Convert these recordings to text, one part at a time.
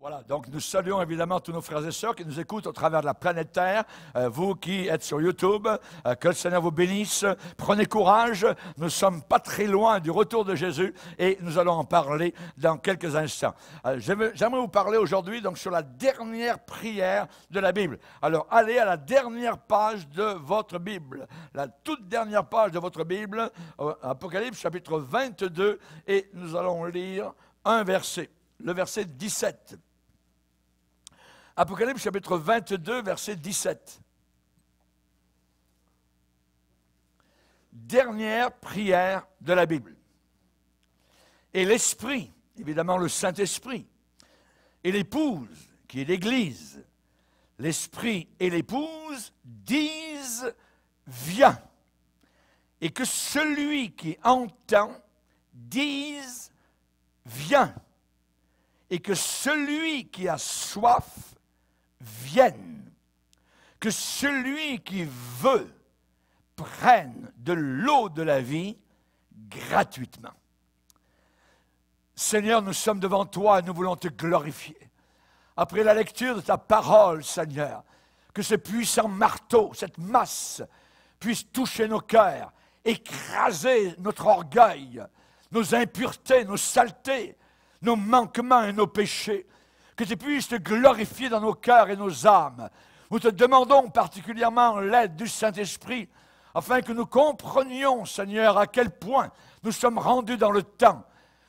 Voilà, donc nous saluons évidemment tous nos frères et sœurs qui nous écoutent au travers de la planète Terre, euh, vous qui êtes sur YouTube, euh, que le Seigneur vous bénisse, prenez courage, nous ne sommes pas très loin du retour de Jésus et nous allons en parler dans quelques instants. Euh, j'aimerais vous parler aujourd'hui donc sur la dernière prière de la Bible. Alors allez à la dernière page de votre Bible, la toute dernière page de votre Bible, Apocalypse chapitre 22 et nous allons lire un verset, le verset 17. Apocalypse chapitre 22, verset 17. Dernière prière de la Bible. Et l'Esprit, évidemment le Saint-Esprit, et l'Épouse, qui est l'Église, l'Esprit et l'Épouse disent, viens. Et que celui qui entend dise, viens. Et que celui qui a soif vienne, que celui qui veut prenne de l'eau de la vie gratuitement. Seigneur, nous sommes devant toi et nous voulons te glorifier. Après la lecture de ta parole, Seigneur, que ce puissant marteau, cette masse, puisse toucher nos cœurs, écraser notre orgueil, nos impuretés, nos saletés, nos manquements et nos péchés, que tu puisses te glorifier dans nos cœurs et nos âmes. Nous te demandons particulièrement l'aide du Saint-Esprit afin que nous comprenions, Seigneur, à quel point nous sommes rendus dans le temps.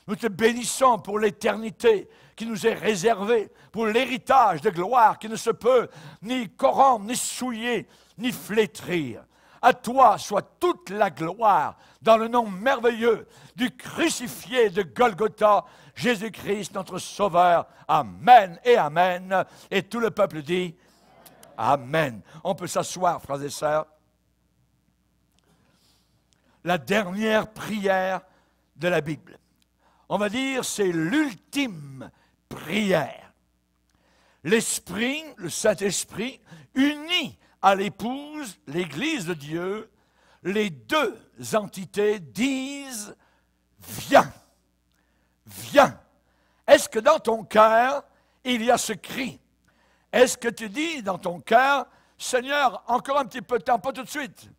Nous te bénissons pour l'éternité qui nous est réservée, pour l'héritage de gloire qui ne se peut ni corrompre, ni souiller, ni flétrir. À toi soit toute la gloire dans le nom merveilleux du crucifié de Golgotha, Jésus-Christ, notre Sauveur. Amen et Amen. Et tout le peuple dit Amen. On peut s'asseoir, frères et sœurs. La dernière prière de la Bible. On va dire, c'est l'ultime prière. L'Esprit, le Saint-Esprit, unit à l'épouse, l'Église de Dieu, les deux entités disent, viens, viens. Est-ce que dans ton cœur, il y a ce cri Est-ce que tu dis dans ton cœur, Seigneur, encore un petit peu de temps, pas tout de suite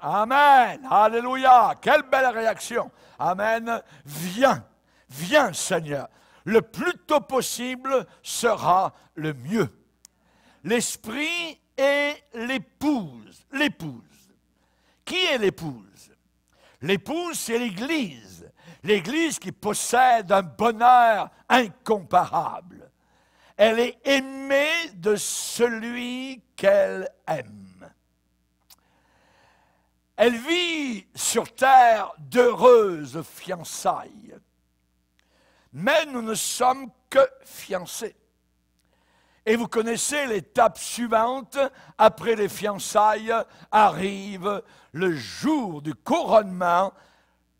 Amen, Alléluia, quelle belle réaction. Amen, viens, viens Seigneur. Le plus tôt possible sera le mieux l'esprit est l'épouse. L'épouse. Qui est l'épouse L'épouse, c'est l'Église. L'Église qui possède un bonheur incomparable. Elle est aimée de celui qu'elle aime. Elle vit sur terre d'heureuses fiançailles. Mais nous ne sommes que fiancés. Et vous connaissez l'étape suivante, après les fiançailles, arrive le jour du couronnement,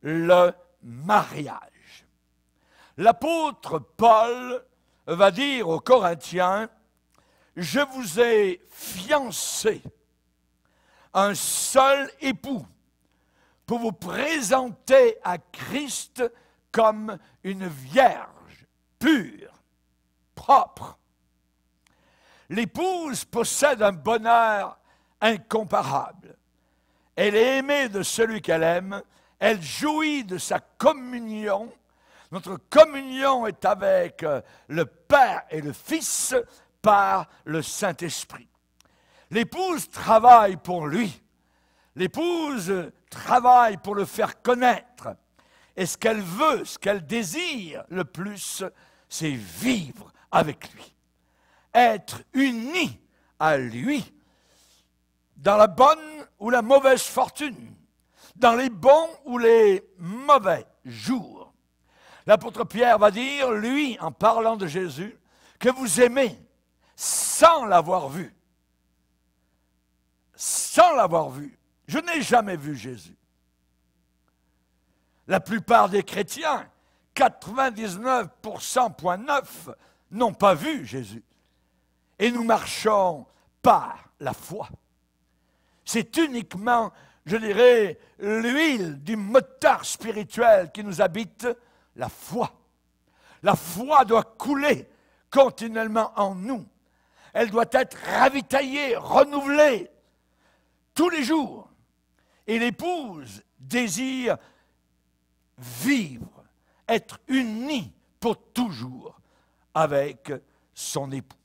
le mariage. L'apôtre Paul va dire aux Corinthiens, je vous ai fiancé un seul époux pour vous présenter à Christ comme une vierge pure, propre L'épouse possède un bonheur incomparable. Elle est aimée de celui qu'elle aime, elle jouit de sa communion. Notre communion est avec euh, le Père et le Fils par le Saint-Esprit. L'épouse travaille pour lui. L'épouse travaille pour le faire connaître. Et ce qu'elle veut, ce qu'elle désire le plus, c'est vivre avec lui être unis à lui dans la bonne ou la mauvaise fortune, dans les bons ou les mauvais jours. L'apôtre Pierre va dire, lui, en parlant de Jésus, que vous aimez sans l'avoir vu. Sans l'avoir vu. Je n'ai jamais vu Jésus. La plupart des chrétiens, 99,9, n'ont pas vu Jésus et nous marchons par la foi. C'est uniquement, je dirais, l'huile du moteur spirituel qui nous habite, la foi. La foi doit couler continuellement en nous. Elle doit être ravitaillée, renouvelée tous les jours. Et l'épouse désire vivre, être unie pour toujours avec son époux.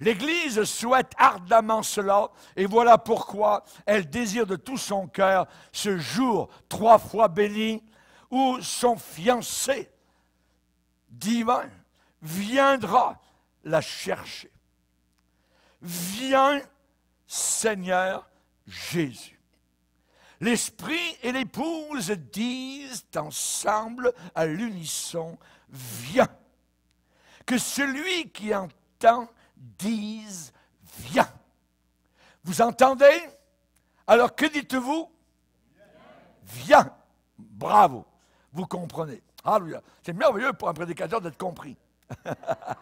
L'Église souhaite ardemment cela et voilà pourquoi elle désire de tout son cœur ce jour trois fois béni où son fiancé divin viendra la chercher. Viens Seigneur Jésus. L'esprit et l'épouse disent ensemble à l'unisson, viens. Que celui qui entend disent, viens. Vous entendez Alors que dites-vous Viens. Bravo. Vous comprenez. Alléluia. C'est merveilleux pour un prédicateur d'être compris.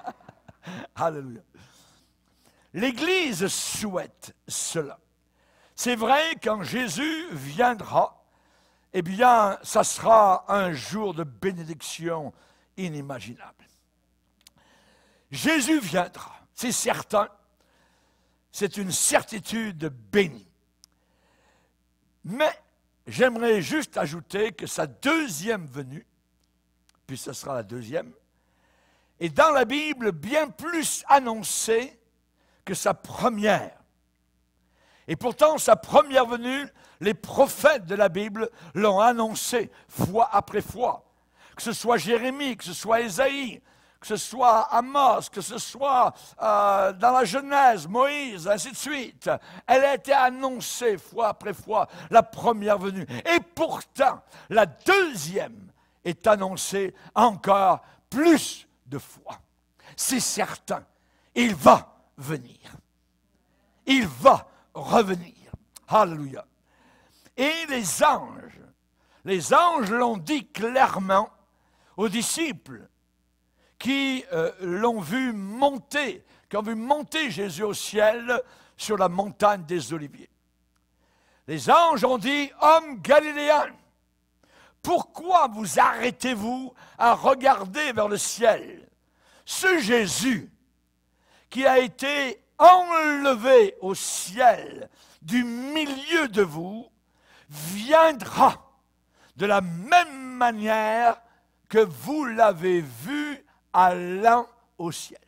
Alléluia. L'Église souhaite cela. C'est vrai, quand Jésus viendra, eh bien, ça sera un jour de bénédiction inimaginable. Jésus viendra c'est certain. C'est une certitude bénie. Mais j'aimerais juste ajouter que sa deuxième venue, puis ce sera la deuxième, est dans la Bible bien plus annoncée que sa première. Et pourtant, sa première venue, les prophètes de la Bible l'ont annoncée fois après fois. Que ce soit Jérémie, que ce soit Ésaïe, que ce soit à Mosque, que ce soit euh, dans la Genèse, Moïse, ainsi de suite. Elle a été annoncée fois après fois, la première venue. Et pourtant, la deuxième est annoncée encore plus de fois. C'est certain, il va venir. Il va revenir. Alléluia. Et les anges, les anges l'ont dit clairement aux disciples qui euh, l'ont vu monter, qui ont vu monter Jésus au ciel sur la montagne des Oliviers. Les anges ont dit, homme galiléen, pourquoi vous arrêtez-vous à regarder vers le ciel Ce Jésus qui a été enlevé au ciel du milieu de vous viendra de la même manière que vous l'avez vu allant au ciel.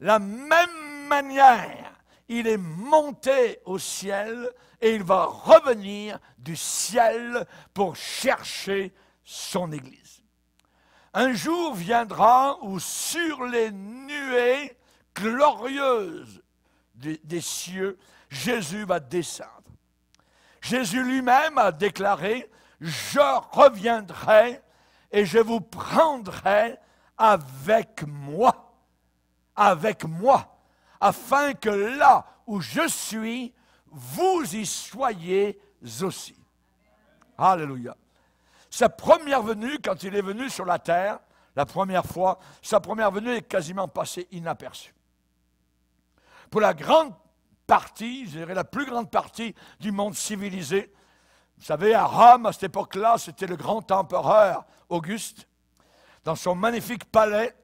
La même manière, il est monté au ciel et il va revenir du ciel pour chercher son Église. Un jour viendra où sur les nuées glorieuses des, cieux, Jésus va descendre. Jésus lui-même a déclaré, je reviendrai et je vous prendrai avec moi, avec moi, afin que là où je suis, vous y soyez aussi. Alléluia. Sa première venue, quand il est venu sur la terre, la première fois, sa première venue est quasiment passée inaperçue. Pour la grande partie, je dirais la plus grande partie du monde civilisé, vous savez, à Rome, à cette époque-là, c'était le grand empereur Auguste, dans son magnifique palais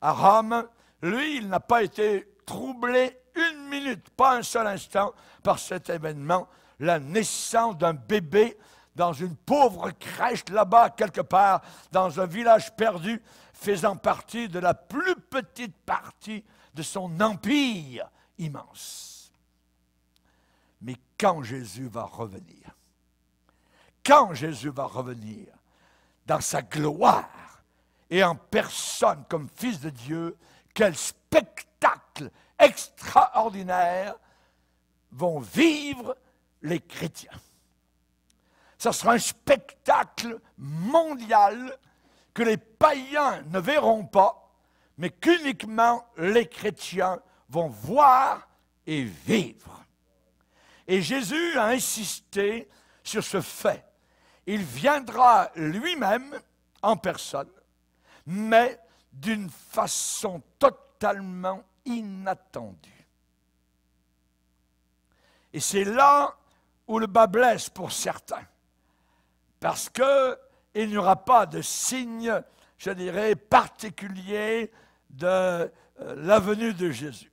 à Rome. Lui, il n'a pas été troublé une minute, pas un seul instant, par cet événement, la naissance d'un bébé dans une pauvre crèche là-bas, quelque part, dans un village perdu, faisant partie de la plus petite partie de son empire immense. Mais quand Jésus va revenir, quand Jésus va revenir dans sa gloire et en personne comme Fils de Dieu, quel spectacle extraordinaire vont vivre les chrétiens. Ce sera un spectacle mondial que les païens ne verront pas, mais qu'uniquement les chrétiens vont voir et vivre. Et Jésus a insisté sur ce fait il viendra lui-même en personne, mais d'une façon totalement inattendue. Et c'est là où le bas blesse pour certains, parce qu'il n'y aura pas de signe, je dirais, particulier de euh, la venue de Jésus.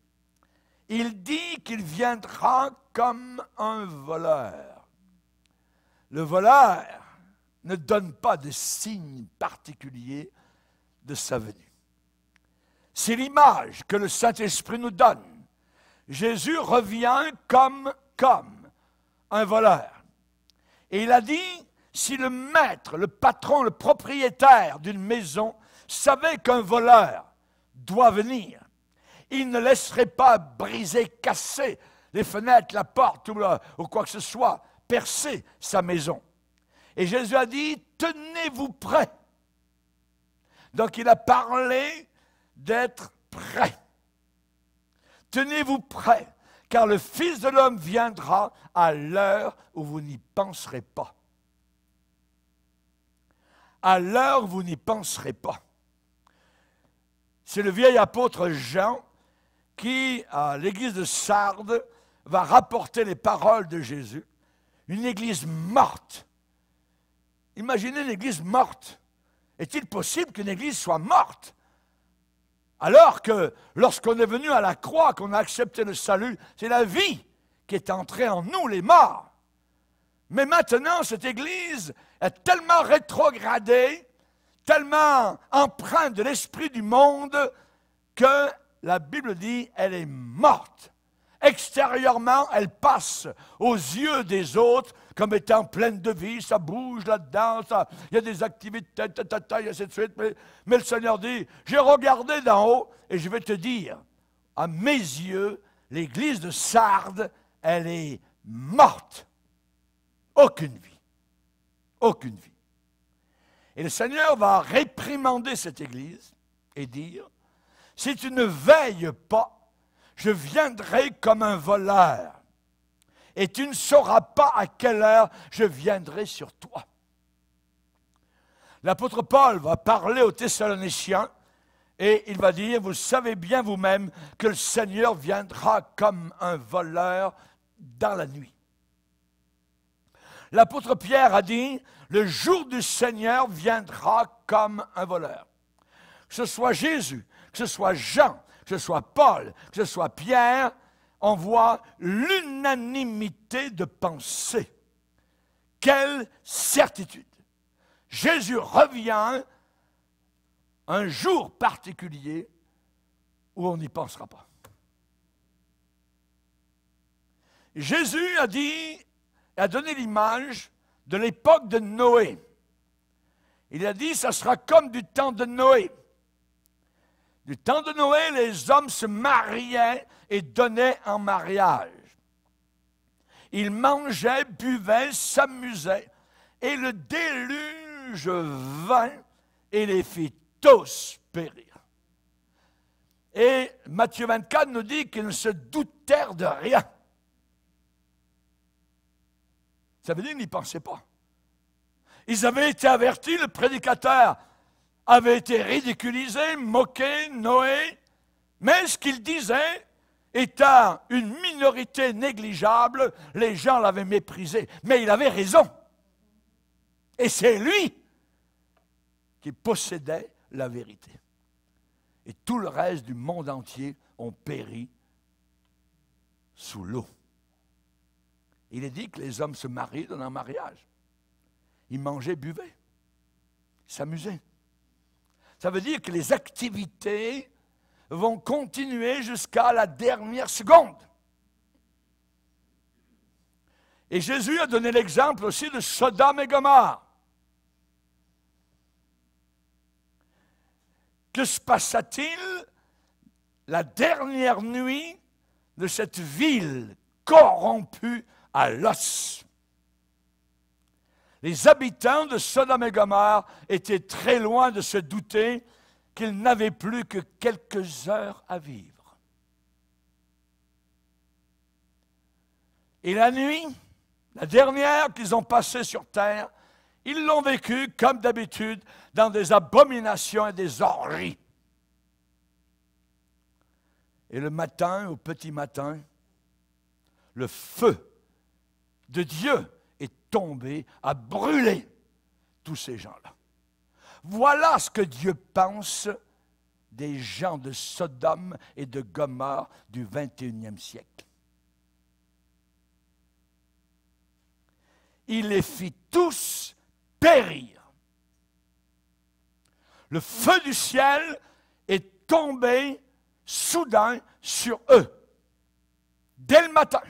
Il dit qu'il viendra comme un voleur. Le voleur ne donne pas de signe particulier de sa venue. C'est l'image que le Saint-Esprit nous donne. Jésus revient comme, comme un voleur. Et il a dit, si le maître, le patron, le propriétaire d'une maison savait qu'un voleur doit venir, il ne laisserait pas briser, casser les fenêtres, la porte ou quoi que ce soit percer sa maison. Et Jésus a dit, tenez-vous prêts. Donc il a parlé d'être prêt. Tenez-vous prêts, car le Fils de l'homme viendra à l'heure où vous n'y penserez pas. À l'heure où vous n'y penserez pas. C'est le vieil apôtre Jean qui, à l'église de Sardes, va rapporter les paroles de Jésus une église morte. Imaginez une église morte. Est-il possible qu'une église soit morte alors que lorsqu'on est venu à la croix, qu'on a accepté le salut, c'est la vie qui est entrée en nous, les morts. Mais maintenant, cette Église est tellement rétrogradée, tellement empreinte de l'esprit du monde, que la Bible dit, elle est morte. Extérieurement, elle passe aux yeux des autres comme étant pleine de vie, ça bouge là-dedans, il y a des activités, et suite. Mais, mais le Seigneur dit, j'ai regardé d'en haut et je vais te dire, à mes yeux, l'église de Sardes, elle est morte. Aucune vie. Aucune vie. Et le Seigneur va réprimander cette église et dire, si tu ne veilles pas je viendrai comme un voleur, et tu ne sauras pas à quelle heure je viendrai sur toi. L'apôtre Paul va parler aux Thessaloniciens et il va dire, vous savez bien vous-même que le Seigneur viendra comme un voleur dans la nuit. L'apôtre Pierre a dit, le jour du Seigneur viendra comme un voleur. Que ce soit Jésus, que ce soit Jean, que ce soit Paul, que ce soit Pierre, on voit l'unanimité de pensée. Quelle certitude. Jésus revient un jour particulier où on n'y pensera pas. Jésus a dit, a donné l'image de l'époque de Noé. Il a dit, ça sera comme du temps de Noé. Du temps de Noé, les hommes se mariaient et donnaient en mariage. Ils mangeaient, buvaient, s'amusaient, et le déluge vint et les fit tous périr. Et Matthieu 24 nous dit qu'ils ne se doutèrent de rien. Ça veut dire qu'ils n'y pensaient pas. Ils avaient été avertis, le prédicateur avait été ridiculisé, moqué, noé, mais ce qu'il disait était une minorité négligeable, les gens l'avaient méprisé, mais il avait raison. Et c'est lui qui possédait la vérité. Et tout le reste du monde entier ont péri sous l'eau. Il est dit que les hommes se marient dans un mariage. Ils mangeaient, buvaient, s'amusaient. Ça veut dire que les activités vont continuer jusqu'à la dernière seconde. Et Jésus a donné l'exemple aussi de Sodome et Gomorrhe. Que se passa-t-il la dernière nuit de cette ville corrompue à l'os les habitants de Sodom et Gomorrhe étaient très loin de se douter qu'ils n'avaient plus que quelques heures à vivre. Et la nuit, la dernière qu'ils ont passée sur terre, ils l'ont vécue, comme d'habitude, dans des abominations et des orgies. Et le matin, au petit matin, le feu de Dieu tomber, à brûler tous ces gens-là. Voilà ce que Dieu pense des gens de Sodome et de Gomorre du 21e siècle. Il les fit tous périr. Le feu du ciel est tombé soudain sur eux, dès le matin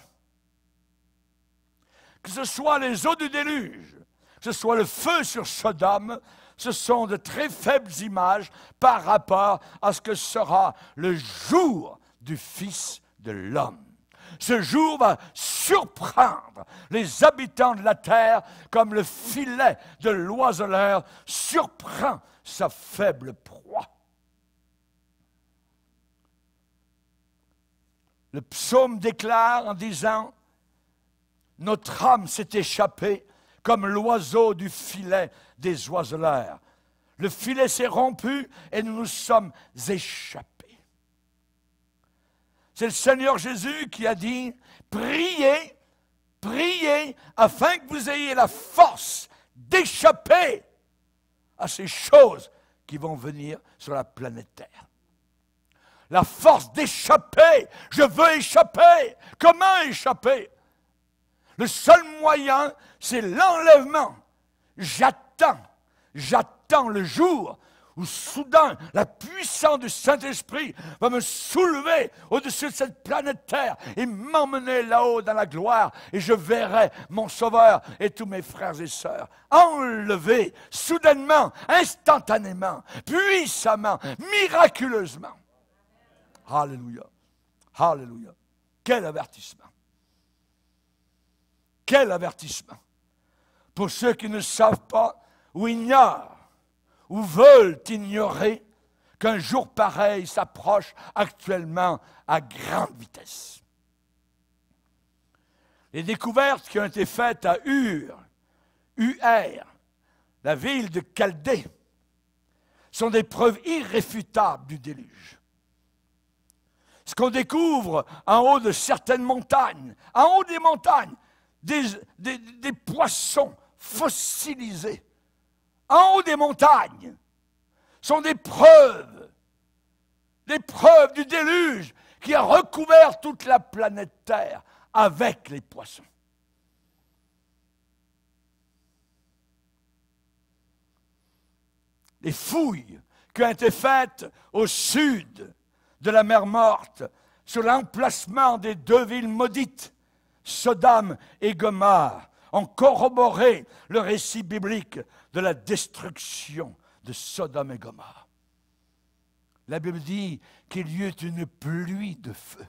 que ce soit les eaux du déluge, que ce soit le feu sur Sodome, ce sont de très faibles images par rapport à ce que sera le jour du Fils de l'homme. Ce jour va surprendre les habitants de la terre comme le filet de l'oiseleur surprend sa faible proie. Le psaume déclare en disant notre âme s'est échappée comme l'oiseau du filet des oiseleurs. Le filet s'est rompu et nous nous sommes échappés. C'est le Seigneur Jésus qui a dit, priez, priez afin que vous ayez la force d'échapper à ces choses qui vont venir sur la planète Terre. La force d'échapper, je veux échapper. Comment échapper le seul moyen, c'est l'enlèvement. J'attends, j'attends le jour où soudain la puissance du Saint-Esprit va me soulever au-dessus de cette planète Terre et m'emmener là-haut dans la gloire et je verrai mon Sauveur et tous mes frères et sœurs enlevés soudainement, instantanément, puissamment, miraculeusement. Alléluia. Alléluia. Quel avertissement. Quel avertissement pour ceux qui ne savent pas ou ignorent ou veulent ignorer qu'un jour pareil s'approche actuellement à grande vitesse. Les découvertes qui ont été faites à Ur, UR, la ville de Chaldée, sont des preuves irréfutables du déluge. Ce qu'on découvre en haut de certaines montagnes, en haut des montagnes, des, poissons fossilisés en haut des montagnes sont des preuves, des preuves du déluge qui a recouvert toute la planète Terre avec les poissons. Les fouilles qui ont été faites au sud de la mer Morte sur l'emplacement des deux villes maudites Sodome et Gomorrhe ont corroboré le récit biblique de la destruction de Sodome et Gomorrhe. La Bible dit qu'il y eut une pluie de feu.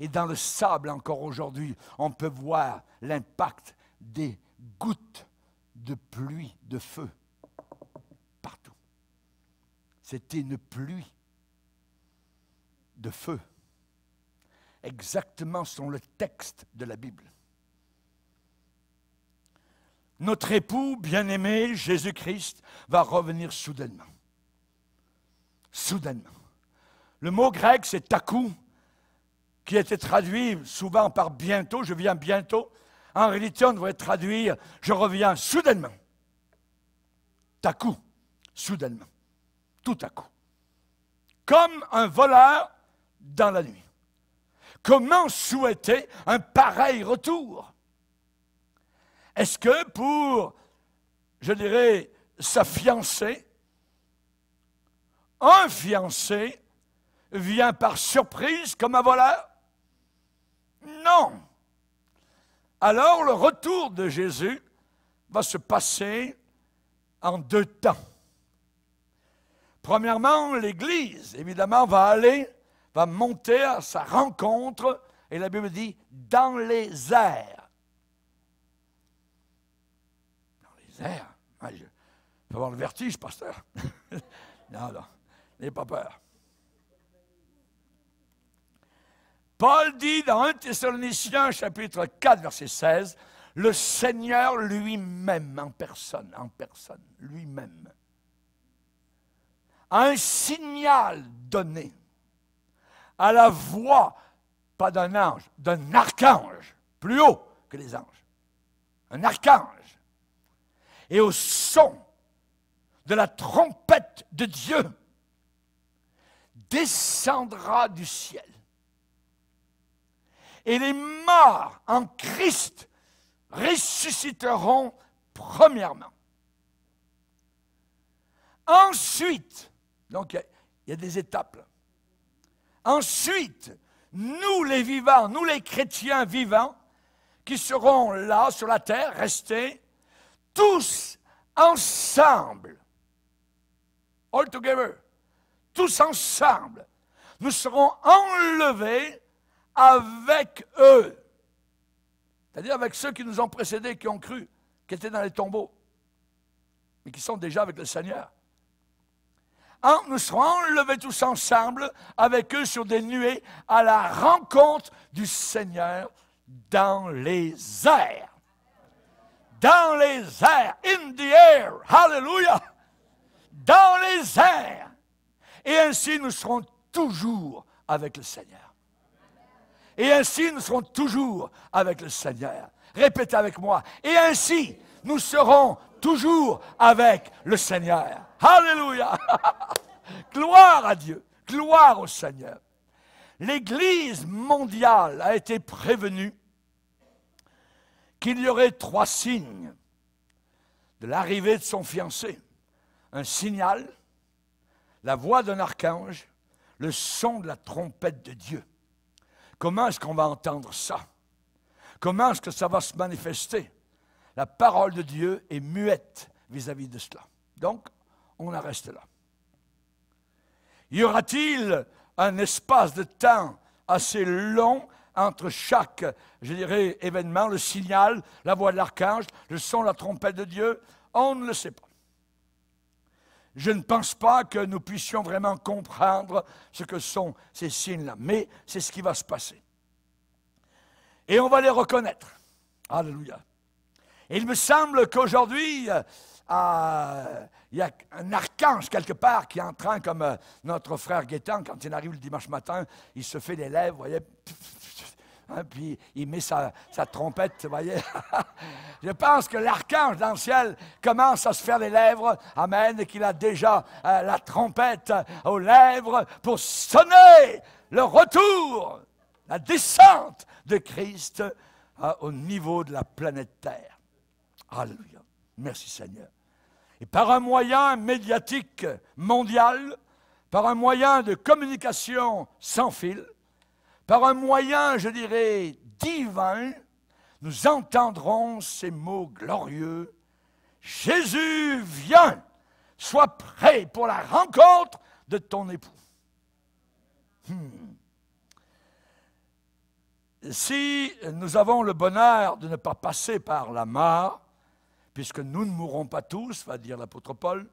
Et dans le sable, encore aujourd'hui, on peut voir l'impact des gouttes de pluie de feu partout. C'était une pluie de feu exactement sont le texte de la Bible. Notre époux bien-aimé, Jésus-Christ, va revenir soudainement. Soudainement. Le mot grec, c'est takou », qui a été traduit souvent par bientôt, je viens bientôt. En réalité, on devrait traduire je reviens soudainement. Takou, soudainement. Tout à coup. Comme un voleur dans la nuit. Comment souhaiter un pareil retour Est-ce que pour, je dirais, sa fiancée, un fiancé vient par surprise comme un voleur Non. Alors le retour de Jésus va se passer en deux temps. Premièrement, l'Église, évidemment, va aller va monter à sa rencontre, et la Bible dit, dans les airs. Dans les airs. Ah, je avoir le vertige, pasteur. non, non, n'ayez pas peur. Paul dit dans 1 Thessaloniciens chapitre 4 verset 16, le Seigneur lui-même en personne, en personne, lui-même, a un signal donné à la voix, pas d'un ange, d'un archange, plus haut que les anges. Un archange. Et au son de la trompette de Dieu descendra du ciel. Et les morts en Christ ressusciteront premièrement. Ensuite, donc il y, a des étapes. Ensuite, nous les vivants, nous les chrétiens vivants, qui serons là sur la terre, restés, tous ensemble, all together, tous ensemble, nous serons enlevés avec eux, c'est-à-dire avec ceux qui nous ont précédés, qui ont cru, qui étaient dans les tombeaux, mais qui sont déjà avec le Seigneur nous serons enlevés tous ensemble avec eux sur des nuées à la rencontre du Seigneur dans les airs. Dans les airs, in the air, hallelujah, dans les airs. Et ainsi nous serons toujours avec le Seigneur. Et ainsi nous serons toujours avec le Seigneur. Répétez avec moi. Et ainsi nous serons toujours avec le Seigneur. Alléluia. Gloire à Dieu. Gloire au Seigneur. L'Église mondiale a été prévenue qu'il y aurait trois signes de l'arrivée de son fiancé. Un signal, la voix d'un archange, le son de la trompette de Dieu. Comment est-ce qu'on va entendre ça Comment est-ce que ça va se manifester la parole de Dieu est muette vis-à-vis de cela. Donc, on en reste là. Y aura-t-il un espace de temps assez long entre chaque, je dirais, événement, le signal, la voix de l'archange, le son, la trompette de Dieu On ne le sait pas. Je ne pense pas que nous puissions vraiment comprendre ce que sont ces signes-là, mais c'est ce qui va se passer. Et on va les reconnaître. Alléluia. Il me semble qu'aujourd'hui, euh, il y a un archange quelque part qui est en train, comme euh, notre frère Guétan, quand il arrive le dimanche matin, il se fait les lèvres, vous voyez, hein, puis il met sa, trompette, vous voyez. Je pense que l'archange dans le ciel commence à se faire les lèvres, Amen, et qu'il a déjà euh, la trompette aux lèvres pour sonner le retour, la descente de Christ au niveau de la planète Terre. Alléluia. Merci Seigneur. Et par un moyen médiatique mondial, par un moyen de communication sans fil, par un moyen, je dirais, divin, nous entendrons ces mots glorieux. Jésus, viens, sois prêt pour la rencontre de ton époux. Hmm. Si nous avons le bonheur de ne pas passer par la mare, puisque nous ne mourrons pas tous, va dire l'apôtre Paul,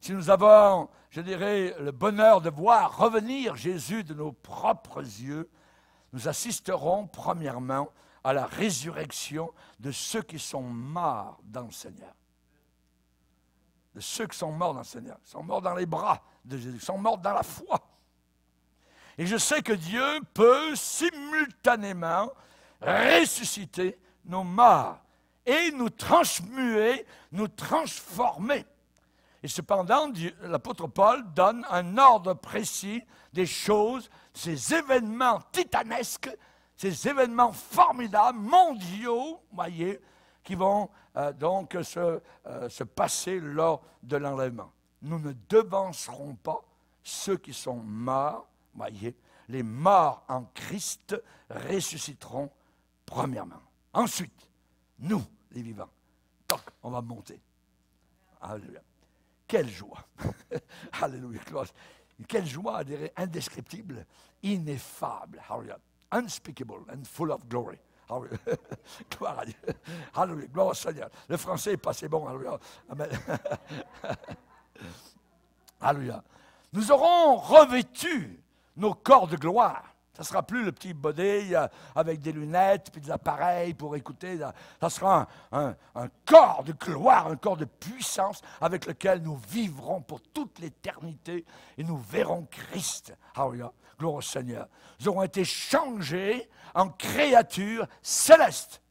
si nous avons, je dirais, le bonheur de voir revenir Jésus de nos propres yeux, nous assisterons premièrement à la résurrection de ceux qui sont morts dans le Seigneur. De ceux qui sont morts dans le Seigneur, qui sont morts dans les bras de Jésus, sont morts dans la foi. Et je sais que Dieu peut simultanément ressusciter nos morts et nous transmuer, nous transformer. Et cependant, l'apôtre Paul donne un ordre précis des choses, ces événements titanesques, ces événements formidables, mondiaux, voyez, qui vont euh, donc se, euh, se passer lors de l'enlèvement. Nous ne devancerons pas ceux qui sont morts, voyez, les morts en Christ ressusciteront premièrement. Ensuite, nous, les vivants. Toc, on va monter. Alléluia. Quelle joie. Alléluia. Quelle joie, indescriptible, ineffable. Alléluia. Unspeakable and full of glory. Gloire à Dieu. Alléluia. Gloire au Seigneur. Le français est passé bon. Alléluia. Alléluia. Nous aurons revêtu nos corps de gloire ça ne sera plus le petit body euh, avec des lunettes puis des appareils pour écouter. Ça sera un, corps de gloire, un corps de puissance avec lequel nous vivrons pour toute l'éternité et nous verrons Christ. Hallelujah. Gloire au Seigneur. Nous aurons été changés en créatures célestes.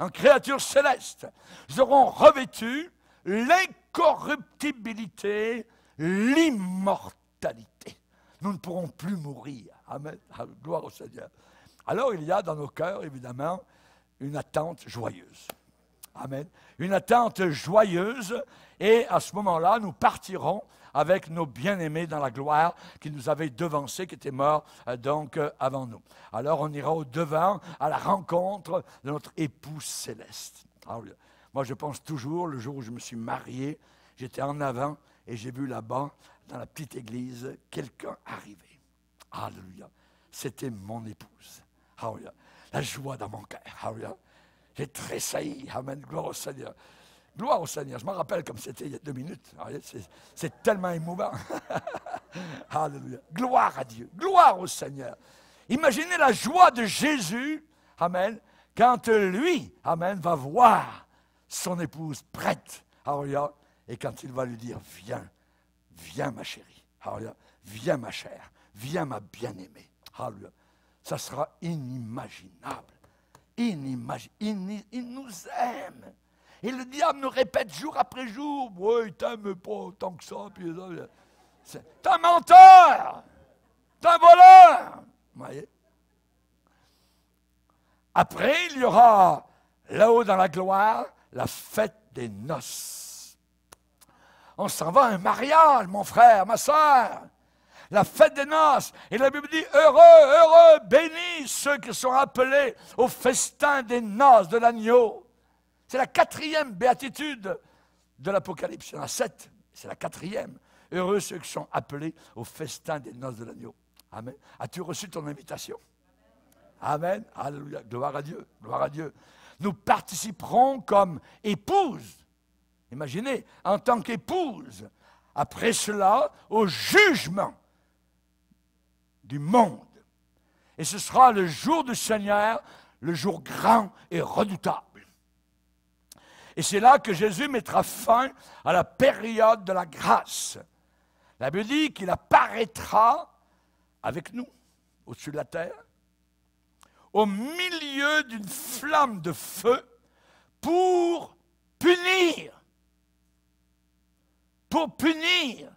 En créatures célestes. Nous aurons revêtu l'incorruptibilité, l'immortalité nous ne pourrons plus mourir. Amen. Gloire au Seigneur. Alors il y a dans nos cœurs, évidemment, une attente joyeuse. Amen. Une attente joyeuse. Et à ce moment-là, nous partirons avec nos bien-aimés dans la gloire qui nous avait devancés, qui étaient morts euh, donc euh, avant nous. Alors on ira au devant à la rencontre de notre épouse céleste. moi, je pense toujours, le jour où je me suis marié, j'étais en avant et j'ai vu là-bas dans la petite église, quelqu'un arrivait. Alléluia. C'était mon épouse. La joie dans mon cœur. J'ai tressailli. Amen. Gloire au Seigneur. Gloire au Seigneur. Je me rappelle comme c'était il y a deux minutes. C'est tellement émouvant. Alléluia. Gloire à Dieu. Gloire au Seigneur. Imaginez la joie de Jésus. Amen. Quand lui, Amen, va voir son épouse prête. Alléluia. Et quand il va lui dire, viens, Viens, ma chérie. Viens, ma chère. Viens, ma bien-aimée. Ça sera inimaginable. Inimaginable. Il, nous aime. Et le diable nous répète jour après jour Oui, il t'aime pas autant que ça. Puis ça. un menteur T'es un voleur Après, il y aura là-haut dans la gloire la fête des noces on s'en va à un mariage, mon frère, ma soeur. La fête des noces. Et la Bible dit, heureux, heureux, bénis ceux qui sont appelés au festin des noces de l'agneau. C'est la quatrième béatitude de l'Apocalypse. Il y en a sept, c'est la quatrième. Heureux ceux qui sont appelés au festin des noces de l'agneau. Amen. As-tu reçu ton invitation Amen. Alléluia. Gloire à Dieu. Gloire à Dieu. Nous participerons comme épouses. Imaginez, en tant qu'épouse, après cela, au jugement du monde. Et ce sera le jour du Seigneur, le jour grand et redoutable. Et c'est là que Jésus mettra fin à la période de la grâce. La Bible dit qu'il apparaîtra avec nous, au-dessus de la terre, au milieu d'une flamme de feu pour punir pour punir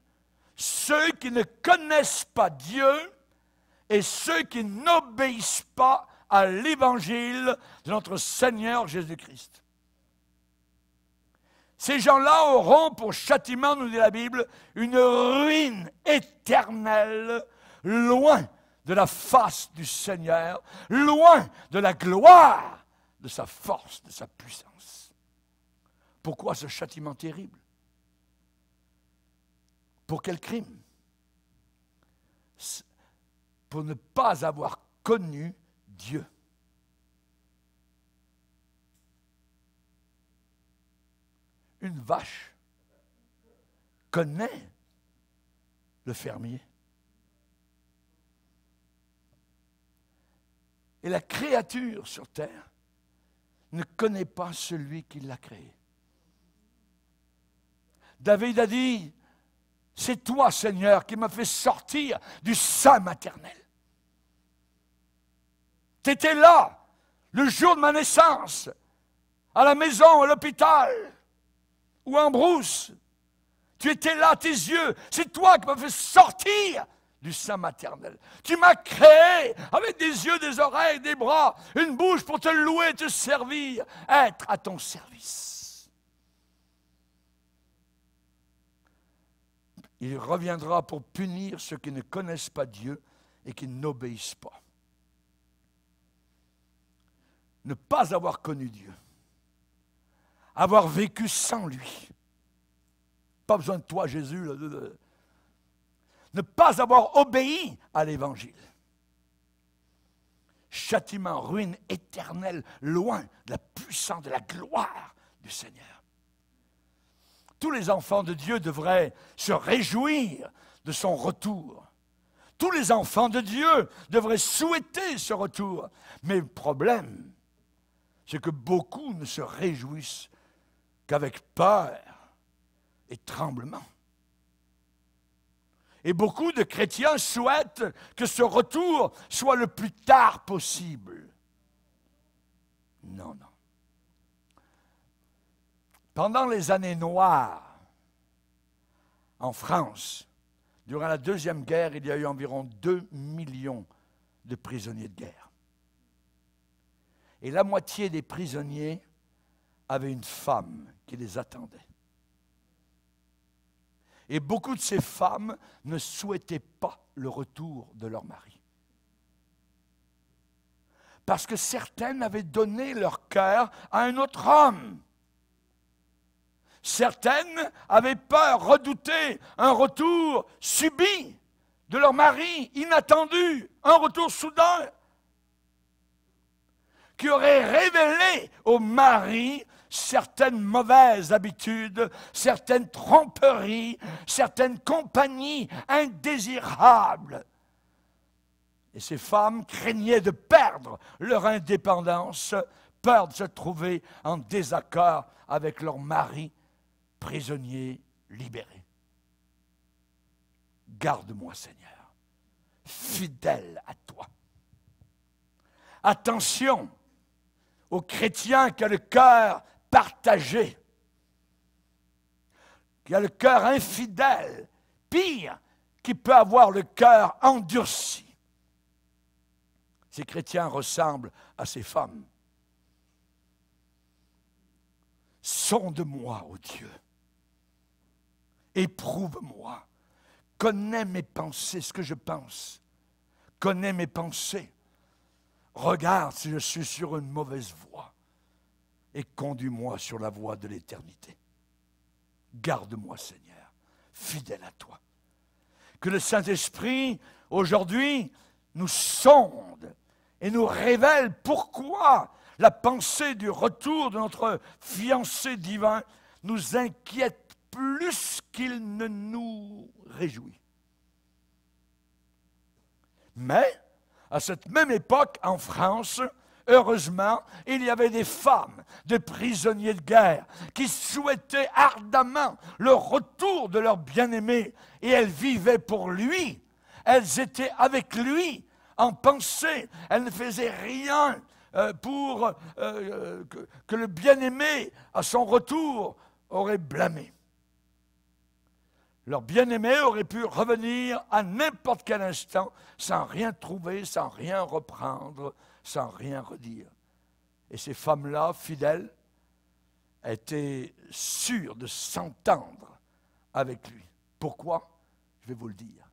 ceux qui ne connaissent pas Dieu et ceux qui n'obéissent pas à l'évangile de notre Seigneur Jésus-Christ. Ces gens-là auront pour châtiment, nous dit la Bible, une ruine éternelle, loin de la face du Seigneur, loin de la gloire de sa force, de sa puissance. Pourquoi ce châtiment terrible pour quel crime Pour ne pas avoir connu Dieu. Une vache connaît le fermier. Et la créature sur terre ne connaît pas celui qui l'a créée. David a dit, c'est toi, Seigneur, qui m'as fait sortir du sein maternel. Tu étais là, le jour de ma naissance, à la maison, à l'hôpital, ou en brousse. Tu étais là, tes yeux. C'est toi qui m'as fait sortir du sein maternel. Tu m'as créé avec des yeux, des oreilles, des bras, une bouche pour te louer, te servir, être à ton service. Il reviendra pour punir ceux qui ne connaissent pas Dieu et qui n'obéissent pas. Ne pas avoir connu Dieu, avoir vécu sans lui, pas besoin de toi Jésus, ne pas avoir obéi à l'Évangile. Châtiment, ruine éternelle, loin de la puissance, de la gloire du Seigneur. Tous les enfants de Dieu devraient se réjouir de son retour. Tous les enfants de Dieu devraient souhaiter ce retour. Mais le problème, c'est que beaucoup ne se réjouissent qu'avec peur et tremblement. Et beaucoup de chrétiens souhaitent que ce retour soit le plus tard possible. Non, non. Pendant les années noires en France, durant la Deuxième Guerre, il y a eu environ 2 millions de prisonniers de guerre. Et la moitié des prisonniers avaient une femme qui les attendait. Et beaucoup de ces femmes ne souhaitaient pas le retour de leur mari parce que certaines avaient donné leur cœur à un autre homme. Certaines avaient peur, redouté un retour subi de leur mari, inattendu, un retour soudain, qui aurait révélé au mari certaines mauvaises habitudes, certaines tromperies, certaines compagnies indésirables. Et ces femmes craignaient de perdre leur indépendance, peur de se trouver en désaccord avec leur mari prisonnier libéré. Garde-moi, Seigneur, fidèle à toi. Attention aux chrétiens qui ont le cœur partagé, qui a le cœur infidèle, pire, qui peut avoir le cœur endurci. Ces chrétiens ressemblent à ces femmes. Sonde-moi, ô Dieu Éprouve-moi. Connais mes pensées, ce que je pense. Connais mes pensées. Regarde si je suis sur une mauvaise voie et conduis-moi sur la voie de l'éternité. Garde-moi, Seigneur, fidèle à toi. Que le Saint-Esprit, aujourd'hui, nous sonde et nous révèle pourquoi la pensée du retour de notre fiancé divin nous inquiète plus qu'il ne nous réjouit. Mais, à cette même époque, en France, heureusement, il y avait des femmes, des prisonniers de guerre, qui souhaitaient ardemment le retour de leur bien-aimé, et elles vivaient pour lui, elles étaient avec lui, en pensée, elles ne faisaient rien euh, pour euh, euh, que, le bien-aimé, à son retour, aurait blâmé. Leur bien-aimé aurait pu revenir à n'importe quel instant sans rien trouver, sans rien reprendre, sans rien redire. Et ces femmes-là, fidèles, étaient sûres de s'entendre avec lui. Pourquoi Je vais vous le dire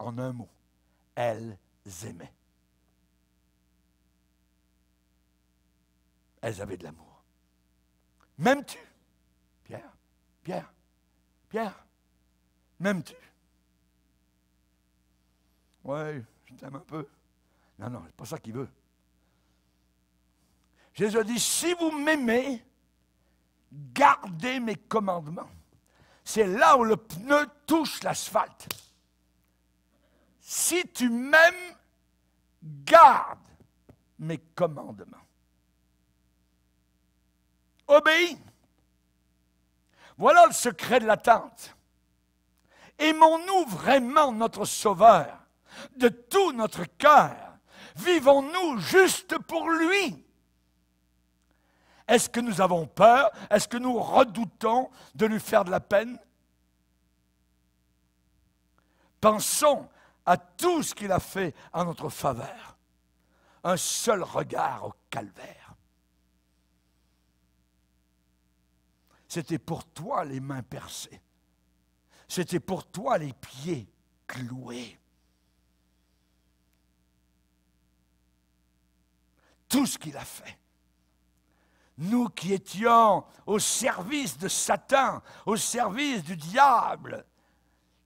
en un mot. Elles aimaient. Elles avaient de l'amour. Même tu, Pierre, Pierre, Pierre, M'aimes-tu? Oui, je t'aime un peu. Non, non, n'est pas ça qu'il veut. Jésus dit, si vous m'aimez, gardez mes commandements. C'est là où le pneu touche l'asphalte. Si tu m'aimes, garde mes commandements. Obéis. Voilà le secret de l'attente. Aimons-nous vraiment notre Sauveur de tout notre cœur Vivons-nous juste pour lui Est-ce que nous avons peur Est-ce que nous redoutons de lui faire de la peine Pensons à tout ce qu'il a fait en notre faveur. Un seul regard au calvaire. C'était pour toi les mains percées. C'était pour toi les pieds cloués. Tout ce qu'il a fait. Nous qui étions au service de Satan, au service du diable,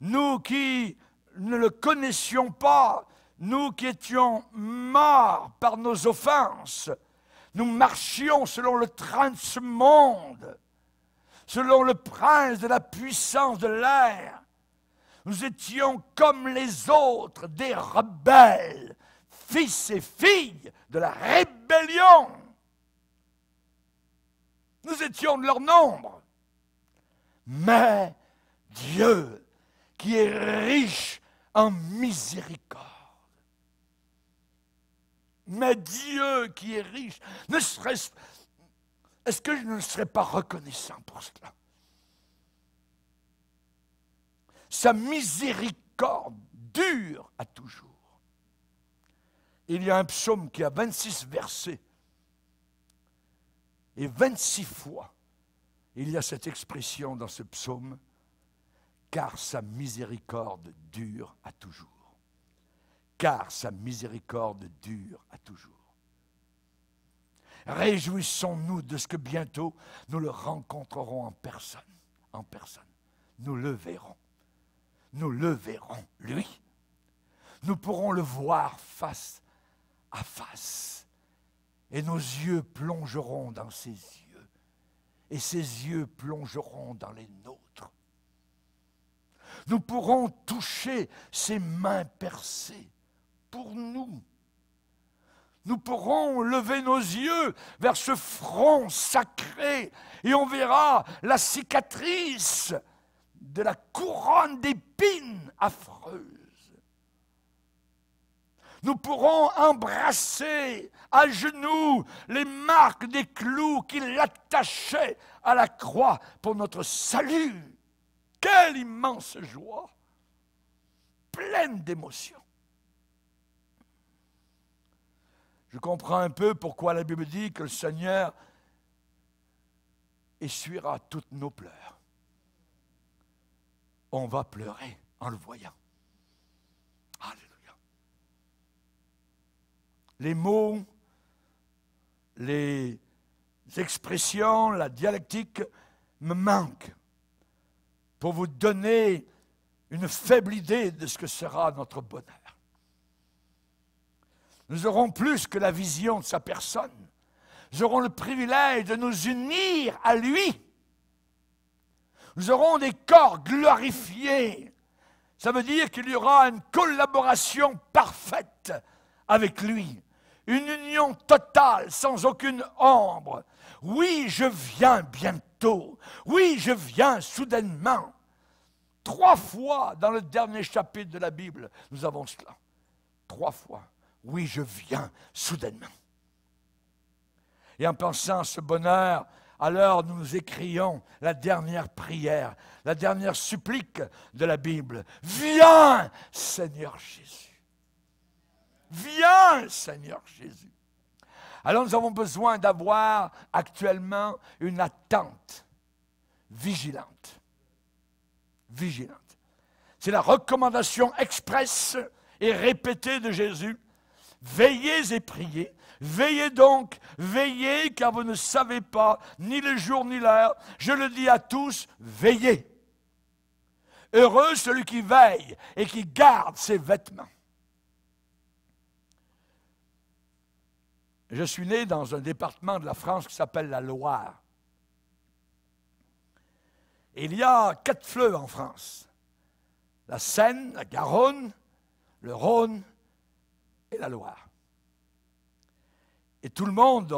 nous qui ne le connaissions pas, nous qui étions morts par nos offenses, nous marchions selon le train monde, selon le prince de la puissance de l'air. Nous étions comme les autres, des rebelles, fils et filles de la rébellion. Nous étions de leur nombre. Mais Dieu, qui est riche en miséricorde, mais Dieu qui est riche, ne serait-ce est-ce que je ne serais pas reconnaissant pour cela Sa miséricorde dure à toujours. Il y a un psaume qui a 26 versets. Et 26 fois, il y a cette expression dans ce psaume, car sa miséricorde dure à toujours. Car sa miséricorde dure à toujours. Réjouissons-nous de ce que bientôt nous le rencontrerons en personne. En personne. Nous le verrons. Nous le verrons, lui. Nous pourrons le voir face à face. Et nos yeux plongeront dans ses yeux. Et ses yeux plongeront dans les nôtres. Nous pourrons toucher ses mains percées pour nous nous pourrons lever nos yeux vers ce front sacré et on verra la cicatrice de la couronne d'épines affreuse. Nous pourrons embrasser à genoux les marques des clous qui l'attachaient à la croix pour notre salut. Quelle immense joie, pleine d'émotion. Je comprends un peu pourquoi la Bible dit que le Seigneur essuiera toutes nos pleurs. On va pleurer en le voyant. Alléluia. Les mots, les expressions, la dialectique me manquent pour vous donner une faible idée de ce que sera notre bonheur. Nous aurons plus que la vision de sa personne. Nous aurons le privilège de nous unir à lui. Nous aurons des corps glorifiés. Ça veut dire qu'il y aura une collaboration parfaite avec lui. Une union totale, sans aucune ombre. Oui, je viens bientôt. Oui, je viens soudainement. Trois fois dans le dernier chapitre de la Bible, nous avons cela. Trois fois oui, je viens soudainement. Et en pensant à ce bonheur, alors nous écrions la dernière prière, la dernière supplique de la Bible. Viens, Seigneur Jésus. Viens, Seigneur Jésus. Alors nous avons besoin d'avoir actuellement une attente vigilante. Vigilante. C'est la recommandation expresse et répétée de Jésus Veillez et priez. Veillez donc, veillez, car vous ne savez pas ni le jour ni l'heure. Je le dis à tous, veillez. Heureux celui qui veille et qui garde ses vêtements. Je suis né dans un département de la France qui s'appelle la Loire. Il y a quatre fleuves en France. La Seine, la Garonne, le Rhône, et la Loire. Et tout le monde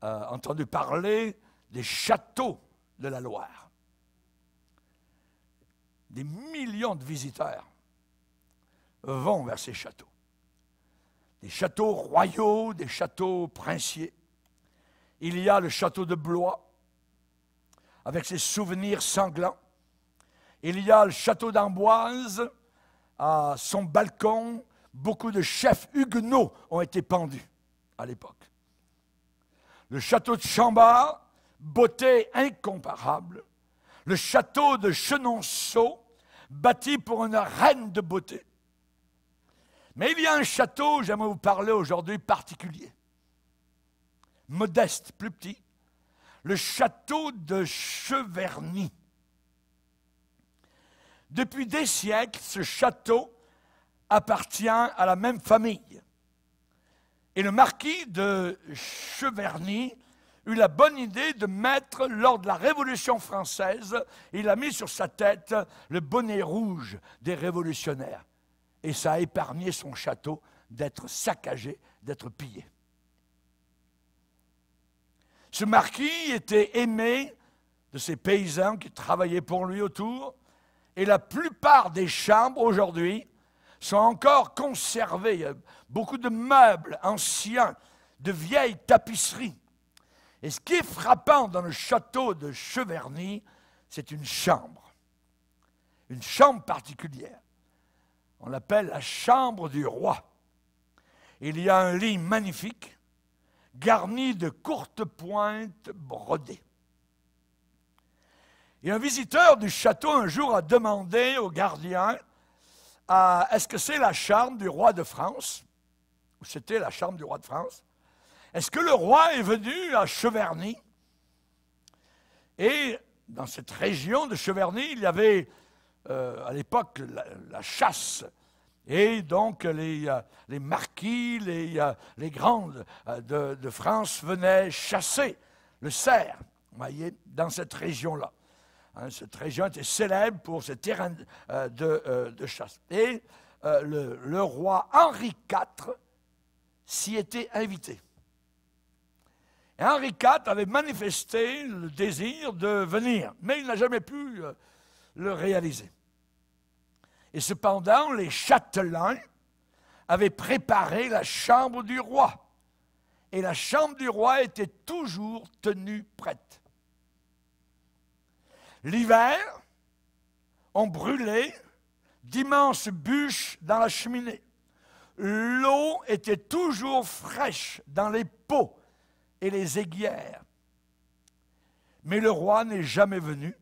a euh, entendu parler des châteaux de la Loire. Des millions de visiteurs vont vers ces châteaux. Des châteaux royaux, des châteaux princiers. Il y a le château de Blois, avec ses souvenirs sanglants. Il y a le château d'Amboise, à son balcon beaucoup de chefs huguenots ont été pendus à l'époque. Le château de Chambard, beauté incomparable. Le château de Chenonceau, bâti pour une reine de beauté. Mais il y a un château, j'aimerais vous parler aujourd'hui, particulier. Modeste, plus petit. Le château de Cheverny. Depuis des siècles, ce château appartient à la même famille. Et le marquis de Cheverny eut la bonne idée de mettre, lors de la Révolution française, il a mis sur sa tête le bonnet rouge des révolutionnaires. Et ça a épargné son château d'être saccagé, d'être pillé. Ce marquis était aimé de ses paysans qui travaillaient pour lui autour, et la plupart des chambres aujourd'hui sont encore conservés. beaucoup de meubles anciens, de vieilles tapisseries. Et ce qui est frappant dans le château de Cheverny, c'est une chambre. Une chambre particulière. On l'appelle la chambre du roi. Il y a un lit magnifique, garni de courtes pointes brodées. Et un visiteur du château un jour a demandé au gardien ah, est-ce que c'est la charme du roi de France Ou c'était la charme du roi de France Est-ce que le roi est venu à Cheverny Et dans cette région de Cheverny, il y avait euh, à l'époque la, chasse. Et donc les, euh, les marquis, les, euh, les grandes de, de France venaient chasser le cerf, vous voyez, dans cette région-là. Hein, ce cette région était célèbre pour ses terrains euh, euh, de, chasse. Et euh, le, roi Henri IV s'y était invité. Henri IV avait manifesté le désir de venir, mais il n'a jamais pu le réaliser. Et cependant, les châtelains avaient préparé la chambre du roi. Et la chambre du roi était toujours tenue prête. L'hiver, on brûlait d'immenses bûches dans la cheminée. L'eau était toujours fraîche dans les pots et les aiguières. Mais le roi n'est jamais venu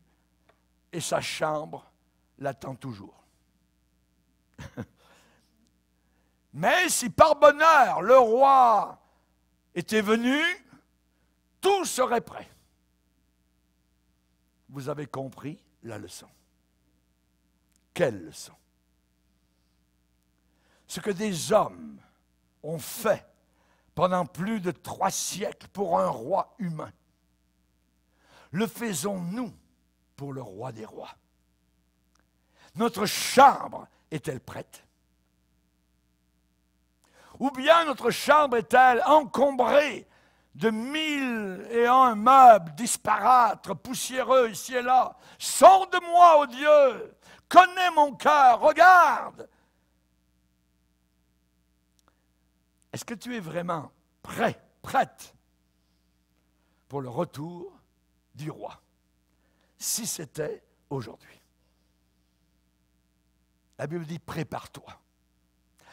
et sa chambre l'attend toujours. Mais si par bonheur le roi était venu, tout serait prêt vous avez compris la leçon. Quelle leçon Ce que des hommes ont fait pendant plus de trois siècles pour un roi humain, le faisons-nous pour le roi des rois Notre chambre est-elle prête Ou bien notre chambre est-elle encombrée de mille et un meubles disparaître, poussiéreux ici et là. Sors de moi, ô Dieu, connais mon cœur, regarde. Est-ce que tu es vraiment prêt, prête pour le retour du roi, si c'était aujourd'hui La Bible dit prépare-toi.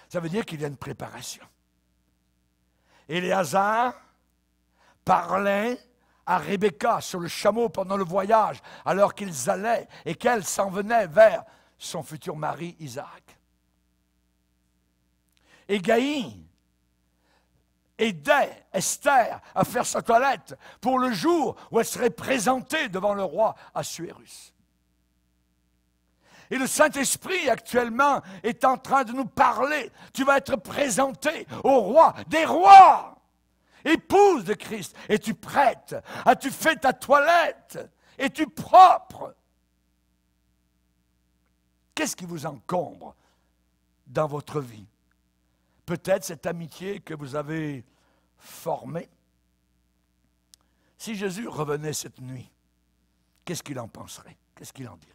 Ça veut dire qu'il y a une préparation. Et les hasards parlait à Rebecca sur le chameau pendant le voyage, alors qu'ils allaient et qu'elle s'en venait vers son futur mari Isaac. Et Gaïn aidait Esther à faire sa toilette pour le jour où elle serait présentée devant le roi Assuérus. Et le Saint-Esprit actuellement est en train de nous parler. Tu vas être présenté au roi des rois épouse de Christ Es-tu prête As-tu fait ta toilette Es-tu propre Qu'est-ce qui vous encombre dans votre vie Peut-être cette amitié que vous avez formée. Si Jésus revenait cette nuit, qu'est-ce qu'il en penserait Qu'est-ce qu'il en dirait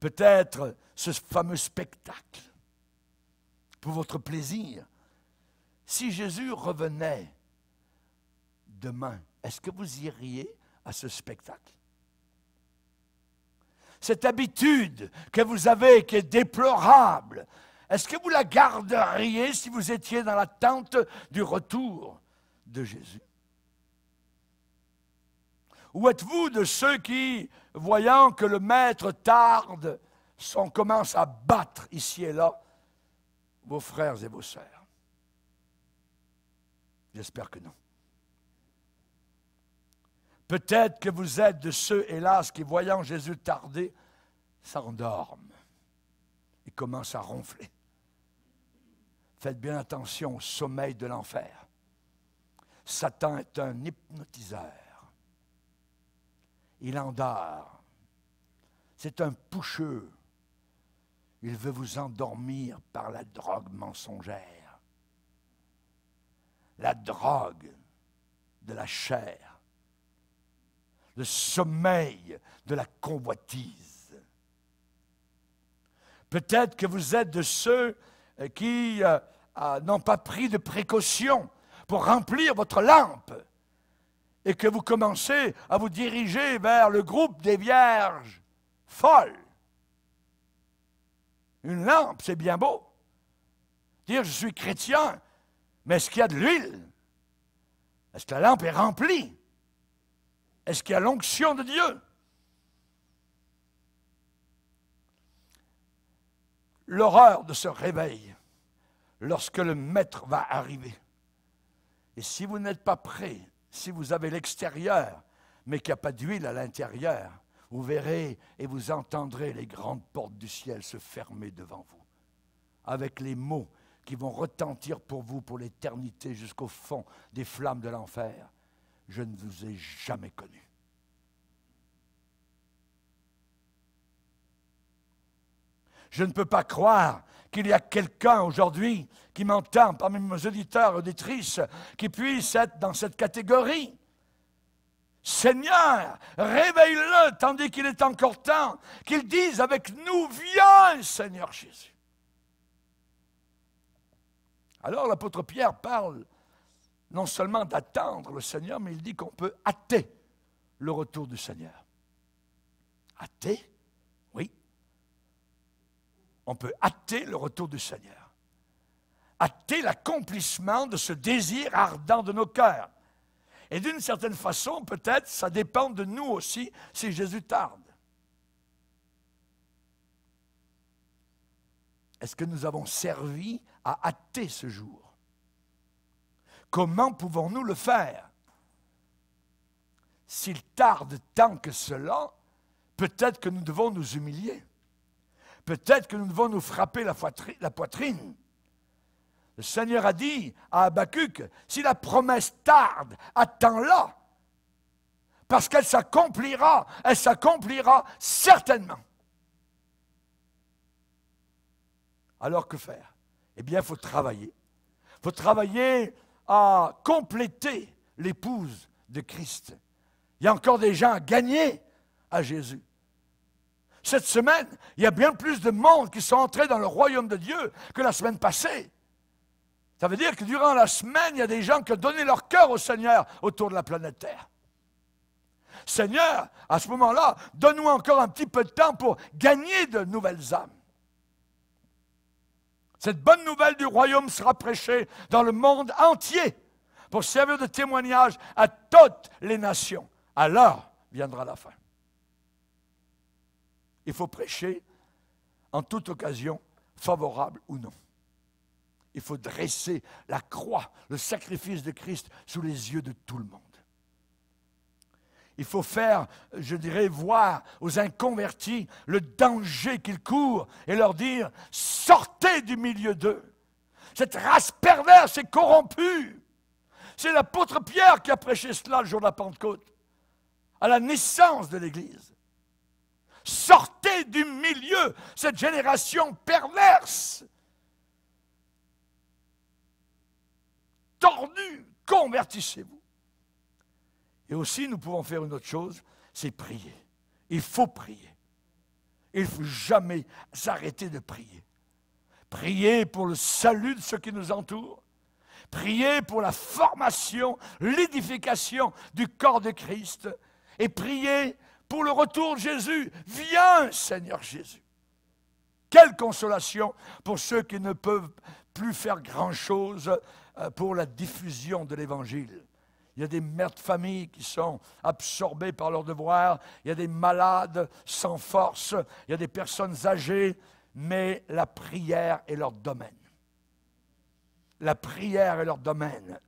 Peut-être ce fameux spectacle pour votre plaisir, si Jésus revenait demain, est-ce que vous iriez à ce spectacle Cette habitude que vous avez, qui est déplorable, est-ce que vous la garderiez si vous étiez dans l'attente du retour de Jésus Ou êtes-vous de ceux qui, voyant que le Maître tarde, s'en commence à battre ici et là vos frères et vos sœurs J'espère que non. Peut-être que vous êtes de ceux, hélas, qui, voyant Jésus tarder, s'endorment et commencent à ronfler. Faites bien attention au sommeil de l'enfer. Satan est un hypnotiseur. Il endort. C'est un poucheux. Il veut vous endormir par la drogue mensongère la drogue de la chair, le sommeil de la convoitise. Peut-être que vous êtes de ceux euh, qui euh, euh, n'ont pas pris de précautions pour remplir votre lampe et que vous commencez à vous diriger vers le groupe des vierges folles. Une lampe, c'est bien beau. Dire je suis chrétien, mais est-ce qu'il y a de l'huile? Est-ce que la lampe est remplie? Est-ce qu'il y a l'onction de Dieu? L'horreur de ce réveil lorsque le maître va arriver. Et si vous n'êtes pas prêt, si vous avez l'extérieur, mais qu'il n'y a pas d'huile à l'intérieur, vous verrez et vous entendrez les grandes portes du ciel se fermer devant vous, avec les mots qui vont retentir pour vous pour l'éternité jusqu'au fond des flammes de l'enfer. Je ne vous ai jamais connu. Je ne peux pas croire qu'il y a quelqu'un aujourd'hui qui m'entend parmi mes auditeurs, auditrices, qui puisse être dans cette catégorie. Seigneur, réveille-le tandis qu'il est encore temps, qu'il dise avec nous, viens Seigneur Jésus. Alors l'apôtre Pierre parle non seulement d'attendre le Seigneur, mais il dit qu'on peut hâter le retour du Seigneur. Hâter Oui. On peut hâter le retour du Seigneur. Hâter l'accomplissement de ce désir ardent de nos cœurs. Et d'une certaine façon, peut-être, ça dépend de nous aussi si Jésus tarde. Est-ce que nous avons servi à hâté ce jour. Comment pouvons-nous le faire S'il tarde tant que cela, peut-être que nous devons nous humilier. Peut-être que nous devons nous frapper la poitrine. Le Seigneur a dit à Abacuc :« si la promesse tarde, attends-la, parce qu'elle s'accomplira, elle s'accomplira certainement. Alors que faire eh bien, il faut travailler. Il faut travailler à compléter l'épouse de Christ. Il y a encore des gens à gagner à Jésus. Cette semaine, il y a bien plus de monde qui sont entrés dans le royaume de Dieu que la semaine passée. Ça veut dire que durant la semaine, il y a des gens qui ont donné leur cœur au Seigneur autour de la planète Terre. Seigneur, à ce moment-là, donne-nous encore un petit peu de temps pour gagner de nouvelles âmes. Cette bonne nouvelle du royaume sera prêchée dans le monde entier pour servir de témoignage à toutes les nations. Alors viendra la fin. Il faut prêcher en toute occasion, favorable ou non. Il faut dresser la croix, le sacrifice de Christ sous les yeux de tout le monde. Il faut faire, je dirais, voir aux inconvertis le danger qu'ils courent et leur dire, sortez du milieu d'eux. Cette race perverse est corrompue. C'est l'apôtre Pierre qui a prêché cela le jour de la Pentecôte, à la naissance de l'Église. Sortez du milieu, cette génération perverse, tordue, convertissez-vous. Et aussi, nous pouvons faire une autre chose, c'est prier. Il faut prier. Il ne faut jamais arrêter de prier. Prier pour le salut de ceux qui nous entourent. Prier pour la formation, l'édification du corps de Christ. Et prier pour le retour de Jésus. Viens, Seigneur Jésus. Quelle consolation pour ceux qui ne peuvent plus faire grand-chose euh, pour la diffusion de l'Évangile. Il y a des mères de famille qui sont absorbées par leurs devoirs. Il y a des malades sans force. Il y a des personnes âgées. Mais la prière est leur domaine. La prière est leur domaine.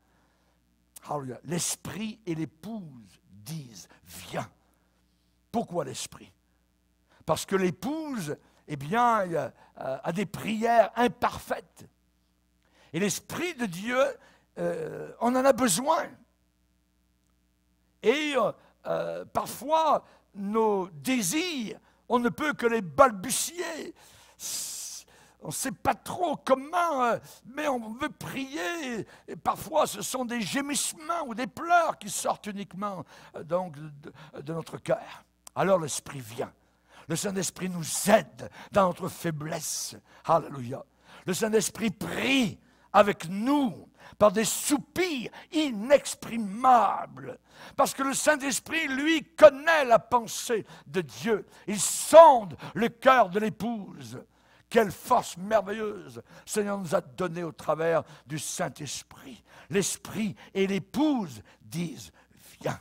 L'esprit et l'épouse disent, viens. Pourquoi l'esprit Parce que l'épouse, eh bien, euh, euh, a des prières imparfaites. Et l'esprit de Dieu, euh, on en a besoin. Et euh, euh, parfois, nos désirs, on ne peut que les balbutier. On ne sait pas trop comment, euh, mais on veut prier. Et parfois, ce sont des gémissements ou des pleurs qui sortent uniquement donc, de notre cœur. Alors l'Esprit vient. Le Saint-Esprit nous aide dans notre faiblesse. Alléluia. Le Saint-Esprit prie avec nous par des soupirs inexprimables. Parce que le Saint-Esprit, lui, connaît la pensée de Dieu. Il sonde le cœur de l'épouse. Quelle force merveilleuse Seigneur nous a donnée au travers du Saint-Esprit. L'Esprit et l'épouse disent, viens.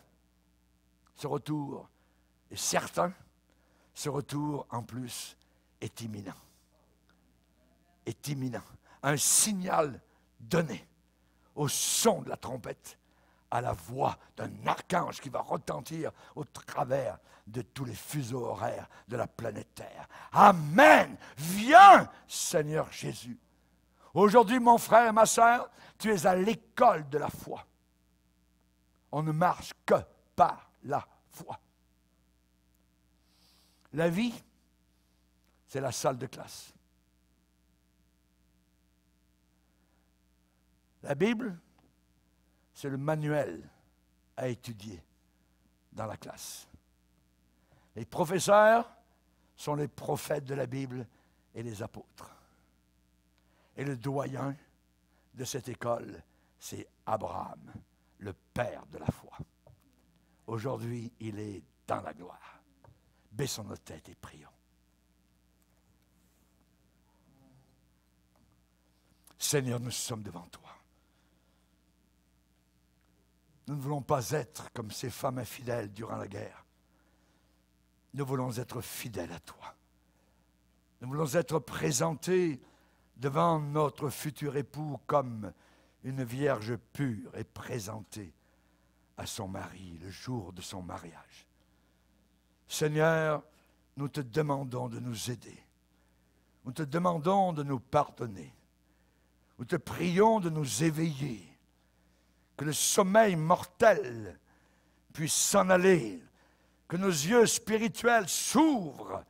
Ce retour est certain. Ce retour, en plus, est imminent. Est imminent. Un signal donné au son de la trompette, à la voix d'un archange qui va retentir au travers de tous les fuseaux horaires de la planète Terre. Amen. Viens, Seigneur Jésus. Aujourd'hui, mon frère et ma sœur, tu es à l'école de la foi. On ne marche que par la foi. La vie, c'est la salle de classe. La Bible, c'est le manuel à étudier dans la classe. Les professeurs sont les prophètes de la Bible et les apôtres. Et le doyen de cette école, c'est Abraham, le père de la foi. Aujourd'hui, il est dans la gloire. Baissons nos têtes et prions. Seigneur, nous sommes devant toi. Nous ne voulons pas être comme ces femmes infidèles durant la guerre. Nous voulons être fidèles à toi. Nous voulons être présentés devant notre futur époux comme une vierge pure et présentée à son mari le jour de son mariage. Seigneur, nous te demandons de nous aider. Nous te demandons de nous pardonner. Nous te prions de nous éveiller que le sommeil mortel puisse s'en aller, que nos yeux spirituels s'ouvrent,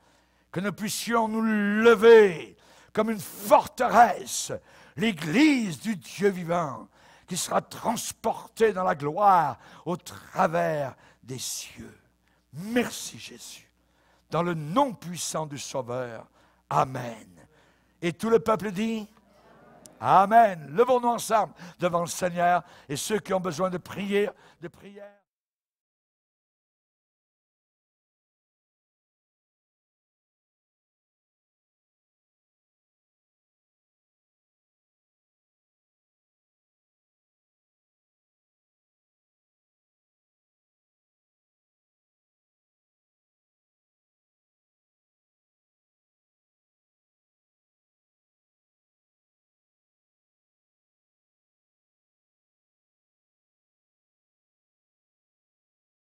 que nous puissions nous lever comme une forteresse, l'Église du Dieu vivant, qui sera transportée dans la gloire au travers des cieux. Merci Jésus. Dans le nom puissant du Sauveur. Amen. Et tout le peuple dit... Amen. Levons-nous ensemble devant le Seigneur et ceux qui ont besoin de prier, de prière.